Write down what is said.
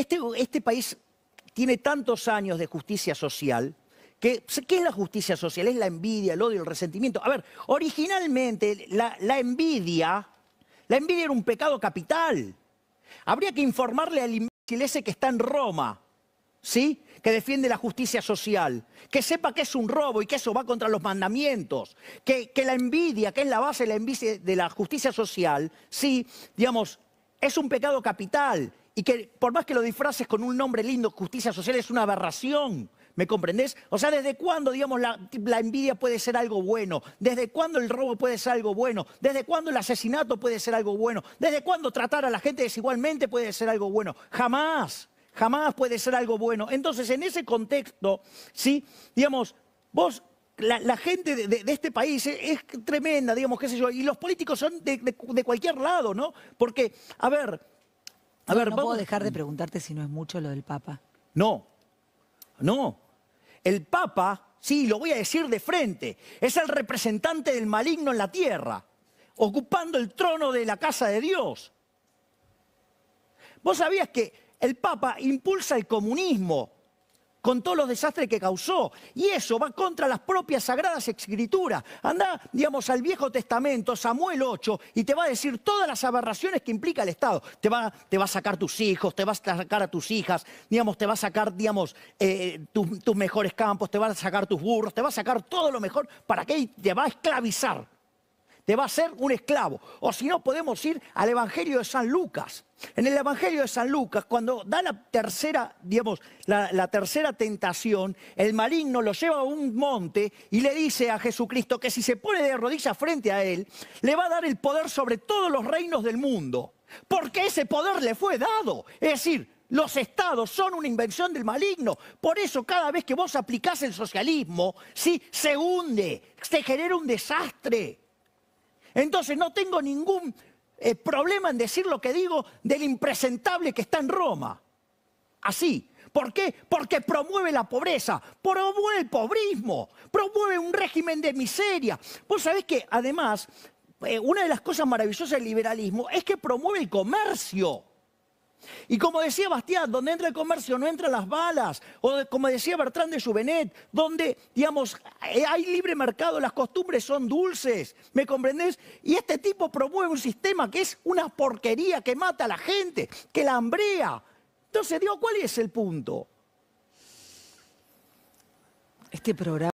Este, este, país tiene tantos años de justicia social que, ¿Qué es la justicia social? Es la envidia, el odio, el resentimiento. A ver, originalmente la, envidia, la envidia era un pecado capital. Habría que informarle al imbécil ese que está en Roma, ¿sí? Que defiende la justicia social, que sepa que es un robo y que eso va contra los mandamientos, que, la envidia, que es la base de la, envidia de la justicia social, sí, digamos, es un pecado capital y que por más que lo disfraces con un nombre lindo, justicia social es una aberración. ¿Me comprendés? O sea, ¿desde cuándo, digamos, la, envidia puede ser algo bueno? ¿Desde cuándo el robo puede ser algo bueno? ¿Desde cuándo el asesinato puede ser algo bueno? ¿Desde cuándo tratar a la gente desigualmente puede ser algo bueno? Jamás, jamás puede ser algo bueno. Entonces, en ese contexto, ¿sí? Digamos, vos la, gente de, este país es, tremenda, digamos, qué sé yo, y los políticos son de, de, cualquier lado, ¿no? Porque, a ver, no, puedo dejar de preguntarte si no es mucho lo del Papa. No, no. El Papa, sí, lo voy a decir de frente, es el representante del maligno en la tierra, ocupando el trono de la casa de Dios. Vos sabías que el Papa impulsa el comunismo, con todos los desastres que causó. Y eso va contra las propias sagradas escrituras. Anda, digamos, al Viejo Testamento, Samuel 8, y te va a decir todas las aberraciones que implica el Estado. Te va, te va a sacar tus hijos, te va a sacar a tus hijas, digamos, te va a sacar, digamos, eh, tus, mejores campos, te va a sacar tus burros, te va a sacar todo lo mejor. ¿Para que Te va a esclavizar te va a ser un esclavo. O si no, podemos ir al Evangelio de San Lucas. En el Evangelio de San Lucas, cuando da la tercera, digamos, la, tercera tentación, el maligno lo lleva a un monte y le dice a Jesucristo que si se pone de rodillas frente a él, le va a dar el poder sobre todos los reinos del mundo. Porque ese poder le fue dado. Es decir, los estados son una invención del maligno. Por eso cada vez que vos aplicás el socialismo, sí, se hunde, se genera un desastre. Entonces no tengo ningún eh, problema en decir lo que digo del impresentable que está en Roma. Así. ¿Por qué? Porque promueve la pobreza, promueve el pobrismo, promueve un régimen de miseria. Vos sabés que además, eh, una de las cosas maravillosas del liberalismo es que promueve el comercio. Y como decía Bastián, donde entra el comercio no entran las balas. O como decía Bertrand de Juvenet, donde, digamos, eh, hay libre mercado, las costumbres son dulces. ¿Me comprendés? Y este tipo promueve un sistema que es una porquería, que mata a la gente, que la hambrea. Entonces, digo, ¿cuál es el punto? Este programa.